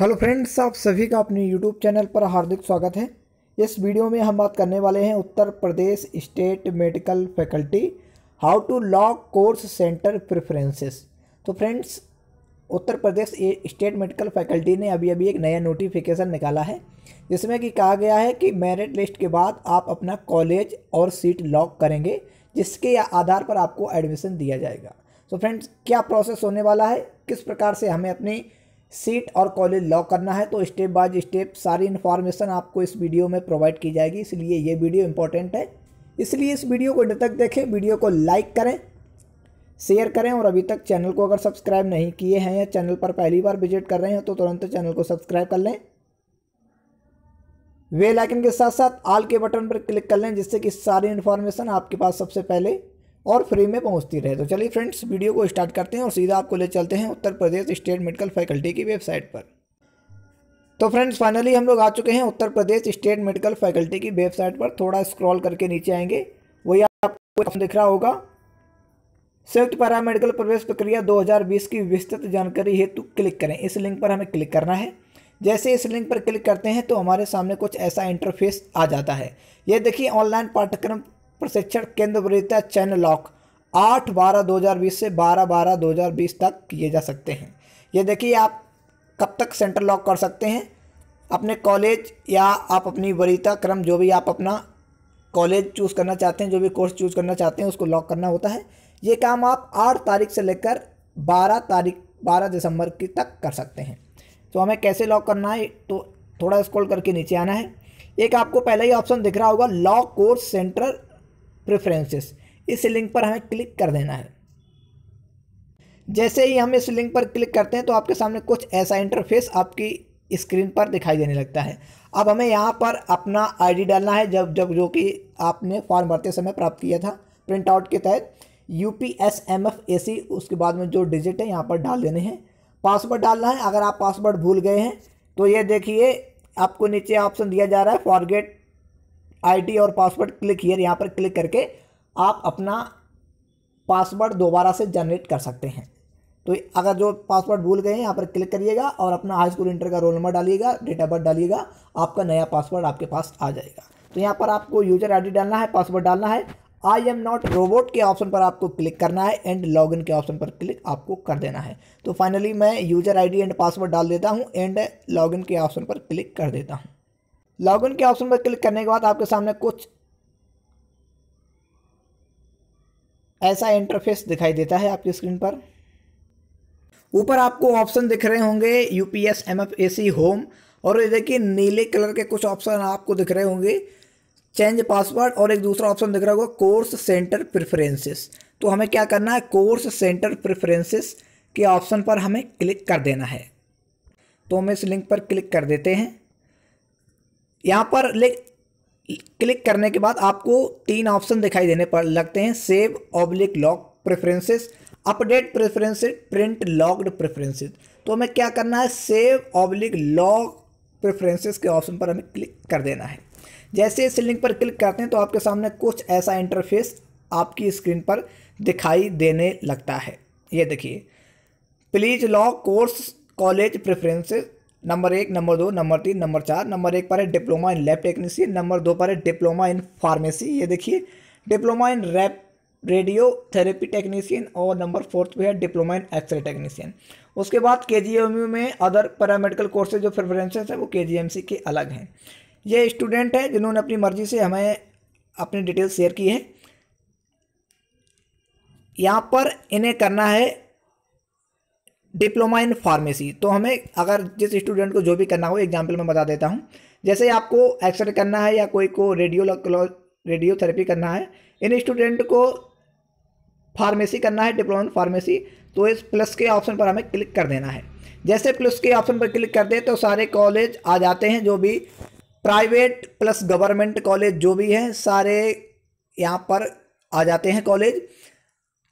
hello friends आप सभी का अपने यूट्यूब चैनल पर हार्दिक स्वागत है इस वीडियो में हम बात करने वाले हैं Uttar Pradesh state medical faculty how to lock course centre preferences तो friends Uttar Pradesh state medical faculty ने अभी अभी एक नया नोटिफिकेशन निकाला है जिसमें कि कहा गया है कि मेरिट लिस्ट के बाद आप अपना कॉलेज और सीट लॉक करेंगे जिसके आधार पर आपको एडमिशन दिया जाएगा तो so फ्रेंड्स क्या प्रोसेस होने वाला है किस प्रकार से हमें अपनी सीट और कॉलेज लॉ करना है तो स्टेप बाय स्टेप सारी इन्फॉर्मेशन आपको इस वीडियो में प्रोवाइड की जाएगी इसलिए ये वीडियो इंपॉर्टेंट है इसलिए इस वीडियो को अभी तक देखें वीडियो को लाइक करें शेयर करें और अभी तक चैनल को अगर सब्सक्राइब नहीं किए हैं या चैनल पर पहली बार विजिट कर रहे हैं तो तुरंत चैनल को सब्सक्राइब कर लें वे लाइकन के साथ साथ आल के बटन पर क्लिक कर लें जिससे कि सारी इन्फॉर्मेशन आपके पास सबसे पहले और फ्री में पहुंचती रहे तो चलिए फ्रेंड्स वीडियो को स्टार्ट करते हैं और सीधा आपको ले चलते हैं Uttar Pradesh state medical faculty की वेबसाइट पर तो फ्रेंड्स फाइनली हम लोग आ चुके हैं Uttar Pradesh state medical faculty की वेबसाइट पर थोड़ा स्क्रॉल करके नीचे आएंगे वही आपको दिख रहा होगा संयुक्त पैरा मेडिकल प्रवेश प्रक्रिया 2020 की विस्तृत जानकारी हेतु क्लिक करें इस लिंक पर हमें क्लिक करना है जैसे इस लिंक पर क्लिक करते हैं तो हमारे सामने कुछ ऐसा इंटरफेस आ जाता है ये देखिए ऑनलाइन पाठ्यक्रम प्रशिक्षण केंद्र पर चैन चैनल लॉक आठ बारह दो हज़ार बीस से बारह बारह दो हज़ार बीस तक किए जा सकते हैं ये देखिए आप कब तक सेंटर लॉक कर सकते हैं अपने कॉलेज या आप अपनी वरीता क्रम जो भी आप अपना कॉलेज चूज़ करना चाहते हैं जो भी कोर्स चूज़ करना चाहते हैं उसको लॉक करना होता है ये काम आप आठ तारीख से लेकर बारह तारीख बारह दिसंबर की तक कर सकते हैं तो हमें कैसे लॉक करना है तो थोड़ा स्क्रॉल करके नीचे आना है एक आपको पहला ही ऑप्शन दिख रहा होगा लॉक कोर्स सेंटर प्रेफरेंसेस इस लिंक पर हमें क्लिक कर देना है जैसे ही हम इस लिंक पर क्लिक करते हैं तो आपके सामने कुछ ऐसा इंटरफेस आपकी स्क्रीन पर दिखाई देने लगता है अब हमें यहाँ पर अपना आईडी डालना है जब जब जो कि आपने फॉर्म भरते समय प्राप्त किया था प्रिंट आउट के तहत U P S M F A C उसके बाद में जो डिजिट है यहाँ पर डाल देने हैं पासवर्ड डालना है अगर आप पासवर्ड भूल गए हैं तो ये देखिए आपको नीचे ऑप्शन दिया जा रहा है फॉरगेट आईडी और पासवर्ड क्लिक हियर यहाँ पर क्लिक करके आप अपना पासवर्ड दोबारा से जनरेट कर सकते हैं तो अगर जो पासवर्ड भूल गए हैं यहाँ पर क्लिक करिएगा और अपना हाई स्कूल इंटर का रोल नंबर डालिएगा डेट ऑफ बर्थ डालिएगा आपका नया पासवर्ड आपके पास आ जाएगा तो यहाँ पर आपको यूजर आईडी डालना है पासवर्ड डालना है आई एम नॉट रोबोट के ऑप्शन पर आपको क्लिक करना है एंड लॉग के ऑप्शन पर क्लिक आपको कर देना है तो फाइनली मैं यूजर आई एंड पासवर्ड डाल देता हूँ एंड लॉगिन के ऑप्शन पर क्लिक कर देता हूँ लॉगिन के ऑप्शन पर क्लिक करने के बाद आपके सामने कुछ ऐसा इंटरफेस दिखाई देता है आपकी स्क्रीन पर ऊपर आपको ऑप्शन दिख रहे होंगे U P S M F A C home और ये देखिए नीले कलर के कुछ ऑप्शन आपको दिख रहे होंगे चेंज पासवर्ड और एक दूसरा ऑप्शन दिख रहा होगा कोर्स सेंटर प्रेफरेंसेस तो हमें क्या करना है कोर्स सेंटर प्रेफरेंसेस के ऑप्शन पर हमें क्लिक कर देना है तो हम इस लिंक पर क्लिक कर देते हैं यहाँ पर ले क्लिक करने के बाद आपको तीन ऑप्शन दिखाई देने पर लगते हैं save oblique lock preferences update preferences print locked preferences तो हमें क्या करना है सेव ऑब्लिक लॉक प्रेफरेंसेस के ऑप्शन पर हमें क्लिक कर देना है जैसे इस लिंक पर क्लिक करते हैं तो आपके सामने कुछ ऐसा इंटरफेस आपकी स्क्रीन पर दिखाई देने लगता है ये देखिए please lock course college preferences number एक नंबर दो नंबर तीन नंबर चार नंबर एक पर है diploma in lab technician number दो पर है डिप्लोमा इन फार्मेसी ये देखिए diploma in rap radio therapy technician और नंबर फोर्थ पे है डिप्लोमा इन एक्सरे टेक्नीसियन उसके बाद के में अदर पैरामेडिकल कोर्सेज जो प्रेफरेंसेस हैं वो के के अलग हैं ये स्टूडेंट हैं जिन्होंने अपनी मर्जी से हमें अपनी डिटेल शेयर की है यहाँ पर इन्हें करना है डिप्लोमा इन फार्मेसी तो हमें अगर जिस स्टूडेंट को जो भी करना हो एग्जाम्पल मैं बता देता हूँ जैसे आपको एक्सरे करना है या कोई को रेडियो रेडियोथेरेपी करना है इन स्टूडेंट को फार्मेसी करना है डिप्लोमा इन फार्मेसी तो इस प्लस के ऑप्शन पर हमें क्लिक कर देना है जैसे प्लस के ऑप्शन पर क्लिक कर दे तो सारे कॉलेज आ जाते हैं जो भी प्राइवेट प्लस गवर्नमेंट कॉलेज जो भी हैं सारे यहाँ पर आ जाते हैं कॉलेज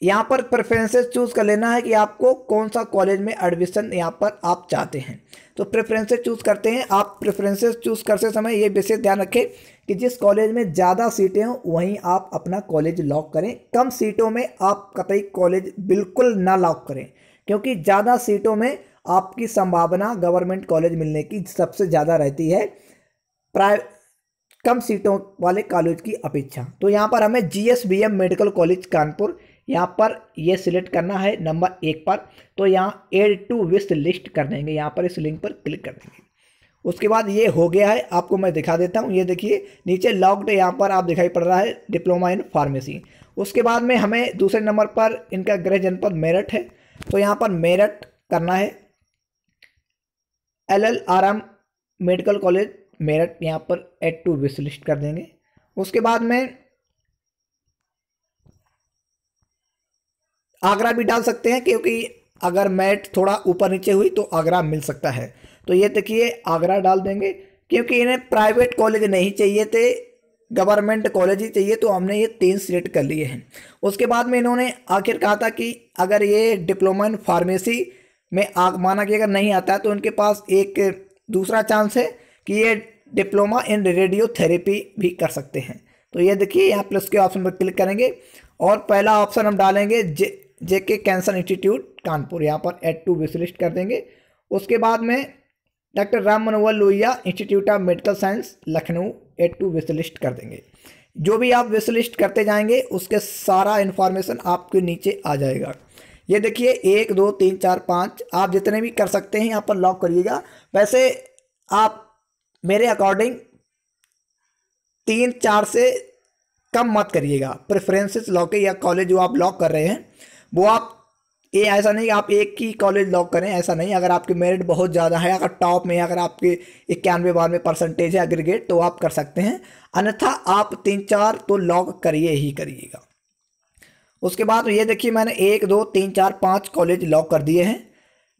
यहाँ पर प्रेफरेंसेस चूज़ कर लेना है कि आपको कौन सा कॉलेज में एडमिशन यहाँ पर आप चाहते हैं तो प्रेफरेंसेस चूज़ करते हैं आप प्रेफरेंसेस चूज़ करते समय ये विशेष ध्यान रखें कि जिस कॉलेज में ज़्यादा सीटें हों वहीं आप अपना कॉलेज लॉक करें कम सीटों में आप कतई कॉलेज बिल्कुल ना लॉक करें क्योंकि ज़्यादा सीटों में आपकी संभावना गवर्नमेंट कॉलेज मिलने की सबसे ज़्यादा रहती है प्राइ कम सीटों वाले कॉलेज की अपेक्षा तो यहाँ पर हमें G S M medical college Kanpur यहाँ पर ये सिलेक्ट करना है नंबर एक पर तो यहाँ एड टू विस्ट लिस्ट कर देंगे यहाँ पर इस लिंक पर क्लिक कर देंगे उसके बाद ये हो गया है आपको मैं दिखा देता हूँ ये देखिए नीचे लॉक्ड यहाँ पर आप दिखाई पड़ रहा है डिप्लोमा इन फार्मेसी उसके बाद में हमें दूसरे नंबर पर इनका गृह जनपद मेरठ है तो यहाँ पर मेरठ करना है L L R M medical college Meerut यहाँ पर एड टू विस्ट लिस्ट कर देंगे उसके बाद में आगरा भी डाल सकते हैं क्योंकि अगर मैट थोड़ा ऊपर नीचे हुई तो आगरा मिल सकता है तो ये देखिए आगरा डाल देंगे क्योंकि इन्हें प्राइवेट कॉलेज नहीं चाहिए थे गवर्नमेंट कॉलेज ही चाहिए तो हमने ये तीन सिलेक्ट कर लिए हैं उसके बाद में इन्होंने आखिर कहा था कि अगर ये डिप्लोमा इन फार्मेसी में आग माना कि अगर नहीं आता है तो उनके पास एक दूसरा चांस है कि ये डिप्लोमा इन रेडियोथेरेपी भी कर सकते हैं तो ये देखिए यहाँ प्लस के ऑप्शन पर क्लिक करेंगे और पहला ऑप्शन हम डालेंगे जे जे के कैंसर इंस्टीट्यूट कानपुर यहाँ पर एड टू विश लिस्ट कर देंगे उसके बाद में doctor Ram Manohar Lohia institute of medical science Lucknow add to wish list कर देंगे जो भी आप विश लिस्ट करते जाएंगे उसके सारा इन्फॉर्मेशन आपके नीचे आ जाएगा ये देखिए एक दो तीन चार पाँच आप जितने भी कर सकते हैं यहाँ पर लॉक करिएगा वैसे आप मेरे अकॉर्डिंग तीन चार से कम मत करिएगा प्रेफरेंसेस लॉके या कॉलेज जो आप लॉक कर रहे हैं वो आप ये ऐसा नहीं आप एक ही कॉलेज लॉक करें ऐसा नहीं अगर आपके मेरिट बहुत ज़्यादा है अगर टॉप में अगर आपके इक्यानवे बानवे परसेंटेज है एग्रीगेट तो आप कर सकते हैं अन्यथा आप तीन चार तो लॉक करिए ही करिएगा उसके बाद ये देखिए मैंने एक दो तीन चार पाँच कॉलेज लॉक कर दिए हैं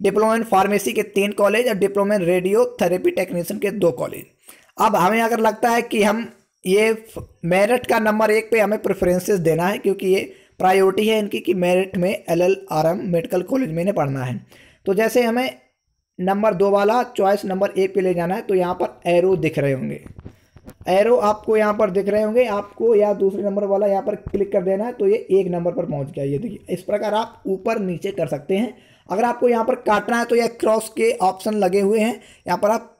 डिप्लोमा इन फार्मेसी के तीन कॉलेज और diploma in radio therapy technician के दो कॉलेज अब हमें अगर लगता है कि हम ये मेरिट का नंबर एक पे हमें प्रेफरेंसेस देना है क्योंकि ये प्रायोरिटी है इनकी कि मेरिट में L L R M medical college में इन्हें पढ़ना है तो जैसे हमें नंबर दो वाला चॉइस नंबर एक पे ले जाना है तो यहाँ पर एरो दिख रहे होंगे एरो आपको यहाँ पर दिख रहे होंगे आपको या दूसरे नंबर वाला यहाँ पर क्लिक कर देना है तो ये एक नंबर पर पहुँच गया ये देखिए इस प्रकार आप ऊपर नीचे कर सकते हैं अगर आपको यहाँ पर काटना है तो यह क्रॉस के ऑप्शन लगे हुए हैं यहाँ पर आप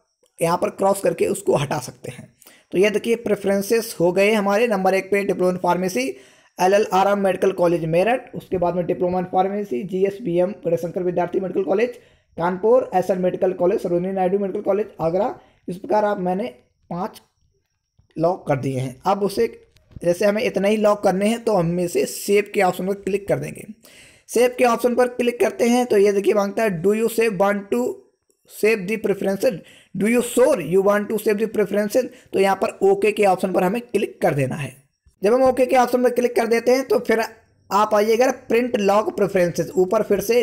यहाँ पर क्रॉस करके उसको हटा सकते हैं तो ये देखिए प्रेफरेंसेस हो गए हमारे नंबर एक पे diploma pharmacy L L R M medical college Meerut उसके बाद में diploma in pharmacy G S B M Shankar Vidyarthi medical college Kanpur S N medical college Sarojini Naidu medical college Agra इस प्रकार आप मैंने पाँच लॉक कर दिए हैं अब उसे जैसे हमें इतना ही लॉक करने हैं तो हम इसे सेव के ऑप्शन पर क्लिक कर देंगे सेव के ऑप्शन पर क्लिक करते हैं तो ये देखिए मांगता है do you save want to save the preferences do you sure you want to save the preferences तो यहाँ पर ओके के ऑप्शन पर हमें क्लिक कर देना है जब हम ओके के ऑप्शन पर क्लिक कर देते हैं तो फिर आप आइएगा प्रिंट लॉग प्रेफरेंसेस ऊपर फिर से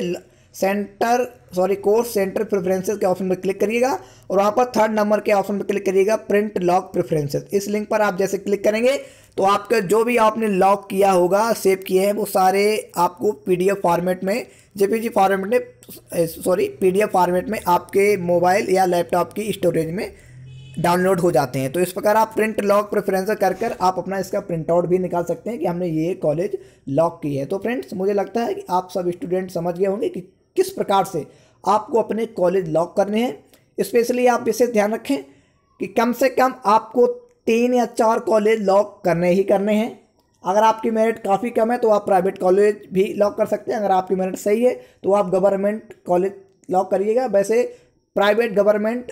centre sorry course centre preferences के ऑप्शन पर क्लिक करिएगा और वहाँ पर थर्ड नंबर के ऑप्शन पर क्लिक करिएगा प्रिंट लॉग प्रेफरेंसेस इस लिंक पर आप जैसे क्लिक करेंगे तो आपके जो भी आपने लॉक किया होगा सेव किए हैं वो सारे आपको पीडीएफ फॉर्मेट में जेपीजी फॉर्मेट में सॉरी पीडीएफ फॉर्मेट में आपके मोबाइल या लैपटॉप की स्टोरेज में डाउनलोड हो जाते हैं तो इस प्रकार आप प्रिंट लॉक प्रेफरेंस कर कर आप अपना इसका प्रिंट आउट भी निकाल सकते हैं कि हमने ये कॉलेज लॉक की है तो फ्रेंड्स मुझे लगता है कि आप सब स्टूडेंट समझ गए होंगे कि किस प्रकार से आपको अपने कॉलेज लॉक करने हैं स्पेशली आप विशेष ध्यान रखें कि कम से कम आपको तीन या चार कॉलेज लॉक करने ही करने हैं अगर आपकी मेरिट काफ़ी कम है तो आप प्राइवेट कॉलेज भी लॉक कर सकते हैं अगर आपकी मेरिट सही है तो आप गवर्नमेंट कॉलेज लॉक करिएगा वैसे प्राइवेट गवर्नमेंट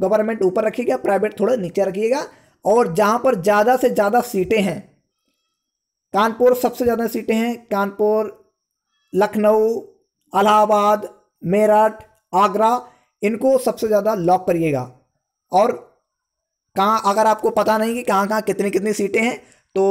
गवर्नमेंट ऊपर रखिएगा प्राइवेट थोड़ा नीचे रखिएगा और जहाँ पर ज़्यादा से ज़्यादा सीटें हैं कानपुर सबसे ज़्यादा सीटें हैं कानपुर लखनऊ अलाहाबाद मेरठ आगरा इनको सबसे ज़्यादा लॉक करिएगा और कहाँ अगर आपको पता नहीं कि कहाँ कहाँ कितनी कितनी सीटें हैं तो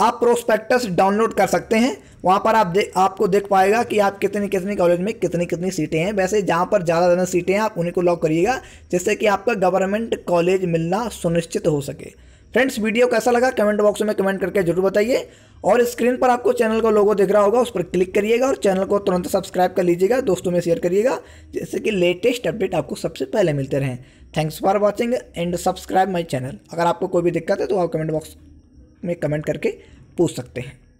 आप प्रोस्पेक्टस डाउनलोड कर सकते हैं वहाँ पर आप दे, आपको देख पाएगा कि आप कितनी कितनी कॉलेज में कितनी कितनी सीटें हैं वैसे जहाँ पर ज़्यादा ज़्यादा सीटें हैं आप उन्हीं को लॉक करिएगा जिससे कि आपका गवर्नमेंट कॉलेज मिलना सुनिश्चित हो सके फ्रेंड्स वीडियो कैसा लगा कमेंट बॉक्स में कमेंट करके जरूर बताइए और स्क्रीन पर आपको चैनल का लोगो दिख रहा होगा उस पर क्लिक करिएगा और चैनल को तुरंत सब्सक्राइब कर लीजिएगा दोस्तों में शेयर करिएगा जिससे कि लेटेस्ट अपडेट आपको सबसे पहले मिलते रहें thanks for watching and subscribe my channel अगर आपको कोई भी दिक्कत है तो आप कमेंट बॉक्स में कमेंट करके पूछ सकते हैं